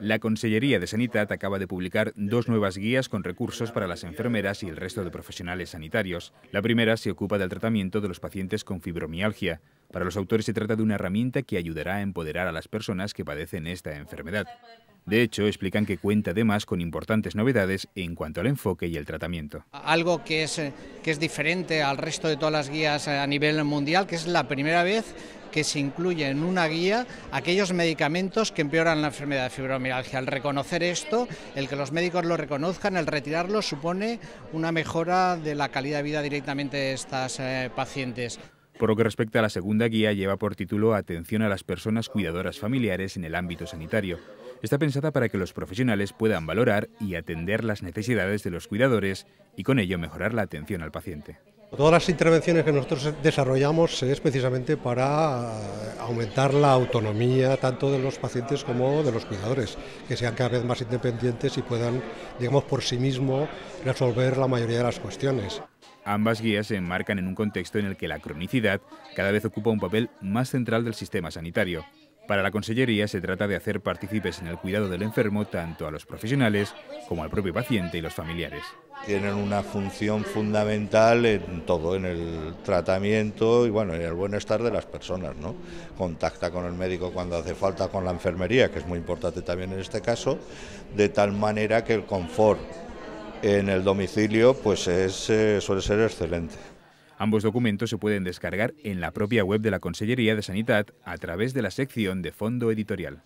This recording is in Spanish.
La Consellería de Sanidad acaba de publicar dos nuevas guías con recursos para las enfermeras y el resto de profesionales sanitarios. La primera se ocupa del tratamiento de los pacientes con fibromialgia. Para los autores se trata de una herramienta que ayudará a empoderar a las personas que padecen esta enfermedad. De hecho, explican que cuenta además con importantes novedades en cuanto al enfoque y el tratamiento. Algo que es, eh, que es diferente al resto de todas las guías eh, a nivel mundial, que es la primera vez que se incluye en una guía aquellos medicamentos que empeoran la enfermedad de fibromialgia. Al reconocer esto, el que los médicos lo reconozcan, el retirarlo, supone una mejora de la calidad de vida directamente de estas eh, pacientes. Por lo que respecta a la segunda guía, lleva por título Atención a las personas cuidadoras familiares en el ámbito sanitario. Está pensada para que los profesionales puedan valorar y atender las necesidades de los cuidadores y con ello mejorar la atención al paciente. Todas las intervenciones que nosotros desarrollamos es precisamente para aumentar la autonomía tanto de los pacientes como de los cuidadores, que sean cada vez más independientes y puedan, digamos, por sí mismo resolver la mayoría de las cuestiones. Ambas guías se enmarcan en un contexto en el que la cronicidad cada vez ocupa un papel más central del sistema sanitario. Para la Consellería se trata de hacer partícipes en el cuidado del enfermo tanto a los profesionales como al propio paciente y los familiares tienen una función fundamental en todo, en el tratamiento y en el bienestar de las personas, Contacta con el médico cuando hace falta, con la enfermería, que es muy importante también en este caso, de tal manera que el confort en el domicilio pues eh, suele ser excelente. Ambos documentos se pueden descargar en la propia web de la Consellería de Sanidad a través de la sección de fondo editorial.